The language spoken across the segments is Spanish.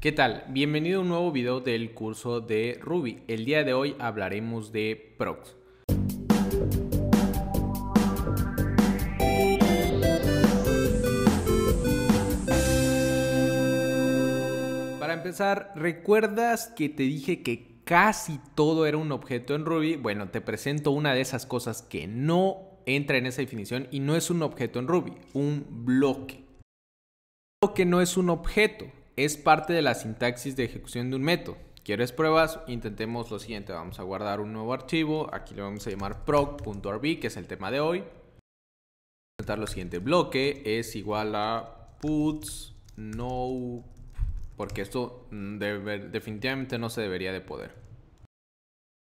¿Qué tal? Bienvenido a un nuevo video del curso de Ruby. El día de hoy hablaremos de PROX. Para empezar, ¿recuerdas que te dije que casi todo era un objeto en Ruby? Bueno, te presento una de esas cosas que no entra en esa definición y no es un objeto en Ruby, un bloque. Un bloque no es un objeto, es parte de la sintaxis de ejecución de un método. ¿Quieres pruebas? Intentemos lo siguiente. Vamos a guardar un nuevo archivo. Aquí lo vamos a llamar proc.rb, que es el tema de hoy. Intentar lo siguiente. Bloque es igual a puts no... Porque esto mm, definitivamente no se debería de poder.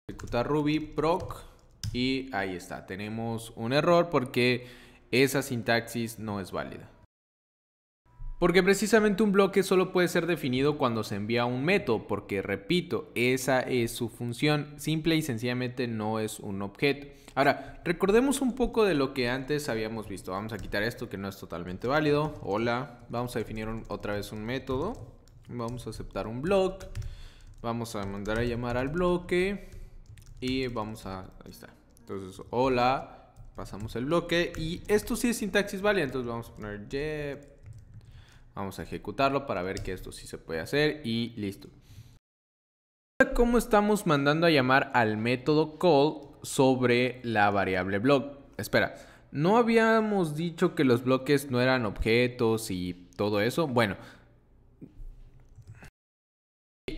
Ejecutar Ruby proc y ahí está. Tenemos un error porque esa sintaxis no es válida. Porque precisamente un bloque solo puede ser definido cuando se envía un método, porque repito, esa es su función, simple y sencillamente no es un objeto. Ahora, recordemos un poco de lo que antes habíamos visto. Vamos a quitar esto que no es totalmente válido. Hola, vamos a definir otra vez un método. Vamos a aceptar un block. Vamos a mandar a llamar al bloque. Y vamos a... Ahí está. Entonces, hola. Pasamos el bloque. Y esto sí es sintaxis válida. Entonces vamos a poner yep Vamos a ejecutarlo para ver que esto sí se puede hacer y listo. ¿Cómo estamos mandando a llamar al método call sobre la variable blog? Espera, ¿no habíamos dicho que los bloques no eran objetos y todo eso? Bueno,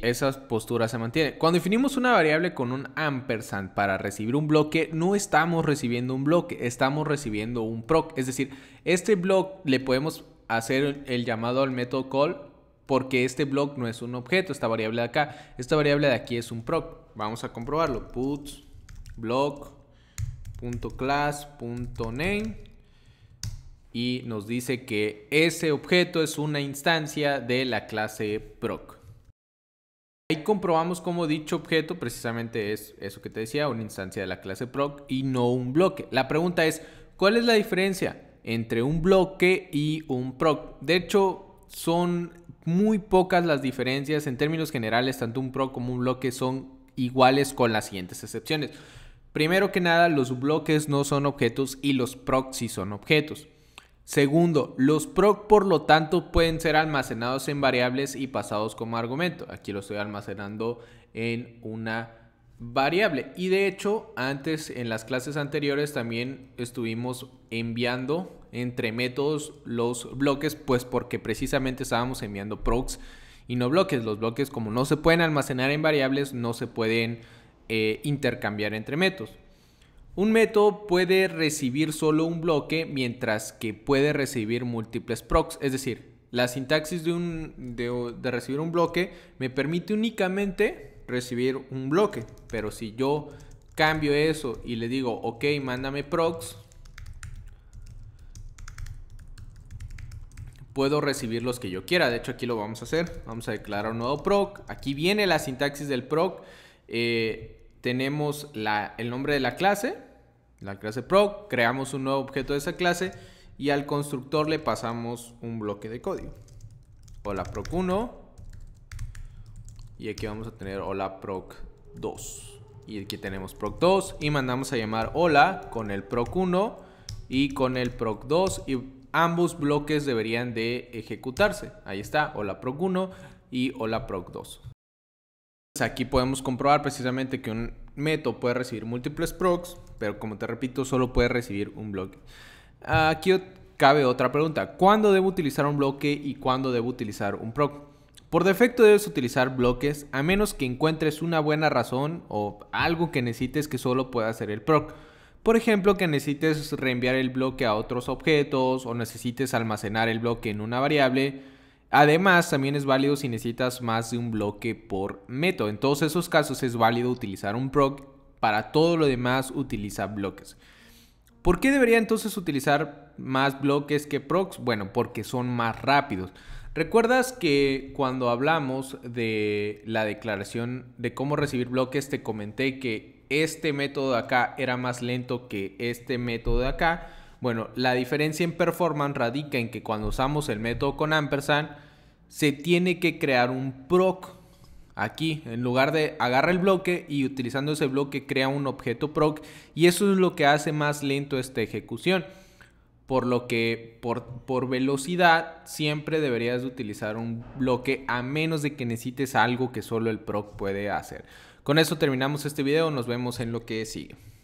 esas posturas se mantienen. Cuando definimos una variable con un ampersand para recibir un bloque, no estamos recibiendo un bloque, estamos recibiendo un proc. Es decir, este bloque le podemos hacer el llamado al método call porque este block no es un objeto, esta variable de acá. Esta variable de aquí es un prop. Vamos a comprobarlo. Puts name y nos dice que ese objeto es una instancia de la clase proc. Ahí comprobamos cómo dicho objeto precisamente es eso que te decía, una instancia de la clase proc y no un bloque. La pregunta es, ¿cuál es la diferencia? entre un bloque y un proc. De hecho, son muy pocas las diferencias en términos generales, tanto un proc como un bloque son iguales con las siguientes excepciones. Primero que nada, los bloques no son objetos y los proc sí son objetos. Segundo, los proc por lo tanto pueden ser almacenados en variables y pasados como argumento. Aquí lo estoy almacenando en una variable. Y de hecho, antes en las clases anteriores también estuvimos enviando entre métodos los bloques, pues porque precisamente estábamos enviando procs y no bloques. Los bloques como no se pueden almacenar en variables, no se pueden eh, intercambiar entre métodos. Un método puede recibir solo un bloque mientras que puede recibir múltiples procs, es decir, la sintaxis de, un, de recibir un bloque me permite únicamente recibir un bloque. Pero si yo cambio eso y le digo, ok, mándame procs, puedo recibir los que yo quiera. De hecho, aquí lo vamos a hacer. Vamos a declarar un nuevo proc. Aquí viene la sintaxis del proc. Eh, tenemos el nombre de la clase, la clase proc, creamos un nuevo objeto de esa clase y al constructor le pasamos un bloque de código. Hola proc1 y aquí vamos a tener hola proc 2. Y aquí tenemos proc 2 y mandamos a llamar hola con el proc 1 y con el proc 2 y ambos bloques deberían de ejecutarse. Ahí está, hola proc 1 y hola proc 2. Pues aquí podemos comprobar precisamente que un método puede recibir múltiples procs, pero como te repito, solo puede recibir un bloque. Aquí cabe otra pregunta. ¿Cuándo debo utilizar un bloque y cuándo debo utilizar un proc? Por defecto debes utilizar bloques a menos que encuentres una buena razón o algo que necesites que solo pueda hacer el proc. Por ejemplo, que necesites reenviar el bloque a otros objetos o necesites almacenar el bloque en una variable. Además, también es válido si necesitas más de un bloque por método. En todos esos casos es válido utilizar un proc. Para todo lo demás utiliza bloques. ¿Por qué debería entonces utilizar más bloques que procs? Bueno, porque son más rápidos. ¿Recuerdas que cuando hablamos de la declaración de cómo recibir bloques, te comenté que este método de acá era más lento que este método de acá? Bueno, la diferencia en performance radica en que cuando usamos el método con ampersand, se tiene que crear un proc aquí, en lugar de agarra el bloque y utilizando ese bloque crea un objeto proc y eso es lo que hace más lento esta ejecución. Por lo que por, velocidad siempre deberías utilizar un bloque a menos de que necesites algo que solo el proc puede hacer. Con eso terminamos este video, nos vemos en lo que sigue.